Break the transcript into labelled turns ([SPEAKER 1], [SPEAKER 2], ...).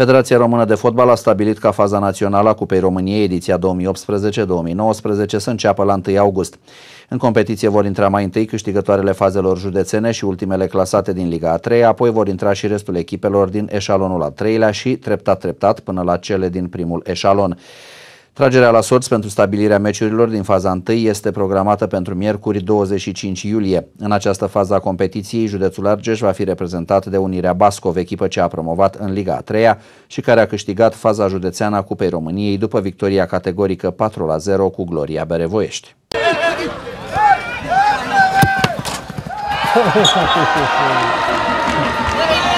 [SPEAKER 1] Federația Română de Fotbal a stabilit ca faza națională a Cupei României ediția 2018-2019 să înceapă la 1 august. În competiție vor intra mai întâi câștigătoarele fazelor județene și ultimele clasate din Liga a 3, apoi vor intra și restul echipelor din eșalonul a 3-lea și treptat-treptat până la cele din primul eșalon. Tragerea la sorți pentru stabilirea meciurilor din faza 1 este programată pentru miercuri 25 iulie. În această fază a competiției, județul Argeș va fi reprezentat de Unirea Bascov, echipă ce a promovat în Liga a 3 -a și care a câștigat faza județeană a Cupei României după victoria categorică 4-0 cu
[SPEAKER 2] Gloria Berevoiești.